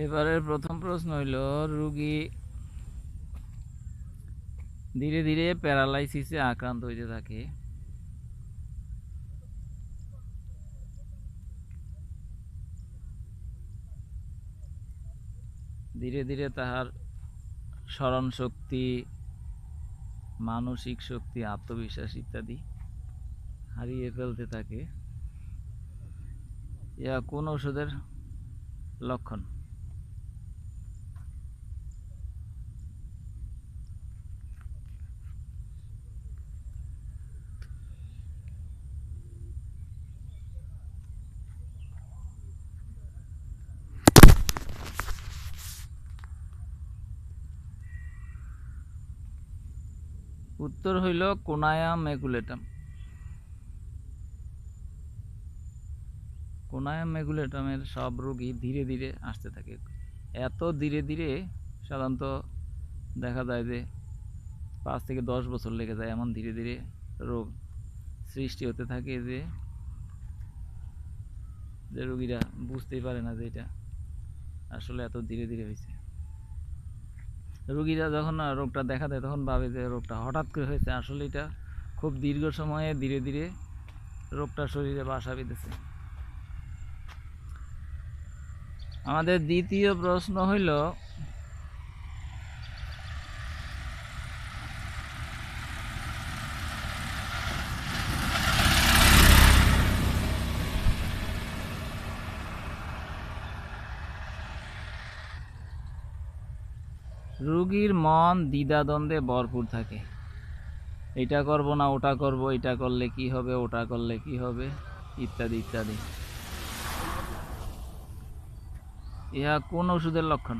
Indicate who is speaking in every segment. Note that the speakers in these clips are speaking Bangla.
Speaker 1: এবারের প্রথম প্রশ্ন হইল রুগী ধীরে ধীরে প্যারালাইসিসে আক্রান্ত হইতে থাকে ধীরে ধীরে তাহার স্মরণ শক্তি মানসিক শক্তি আত্মবিশ্বাস ইত্যাদি হারিয়ে ফেলতে থাকে ইয়া কোন ওষুধের লক্ষণ উত্তর হইল কোনায়াম মেগুলেটাম কোনায়াম মেগুলেটামের সব রোগী ধীরে ধীরে আসতে থাকে এত ধীরে ধীরে সাধারণত দেখা যায় যে পাঁচ থেকে দশ বছর লেগে যায় এমন ধীরে ধীরে রোগ সৃষ্টি হতে থাকে যে যে রোগীরা বুঝতেই পারে না যে এটা আসলে এত ধীরে ধীরে হয়েছে রুগীরা যখন রোগটা দেখা দেয় তখন ভাবে যে রোগটা হঠাৎ করে হয়েছে আসলে এটা খুব দীর্ঘ সময়ে ধীরে ধীরে রোগটা শরীরে বাসা বেঁধেছে আমাদের দ্বিতীয় প্রশ্ন হইল রুগীর মন দ্বিধাদ্বন্দ্বে ভরপুর থাকে এটা করব না ওটা করব এটা করলে কি হবে ওটা করলে কি হবে ইত্যাদি ইত্যাদি ইহা কোন ওষুধের লক্ষণ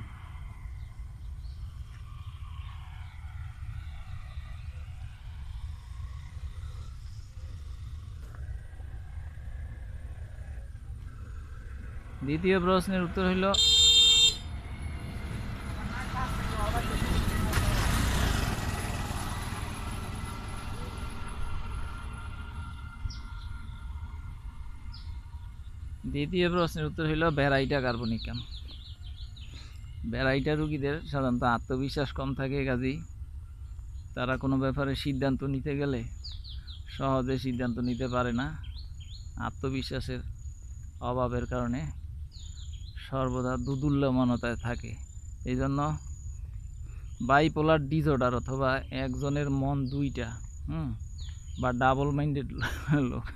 Speaker 1: দ্বিতীয় প্রশ্নের উত্তর হইল দ্বিতীয় প্রশ্নের উত্তর হইল ভ্যারাইটা কার্বনিকাম ভ্যারাইটা রুগীদের সাধারণত আত্মবিশ্বাস কম থাকে কাজেই তারা কোনো ব্যাপারে সিদ্ধান্ত নিতে গেলে সহজে সিদ্ধান্ত নিতে পারে না আত্মবিশ্বাসের অভাবের কারণে সর্বদা দুদুল্যমানতায় থাকে এই জন্য বাইপোলার ডিজর্ডার অথবা একজনের মন দুইটা হুম বা ডাবল মাইন্ডেড লোক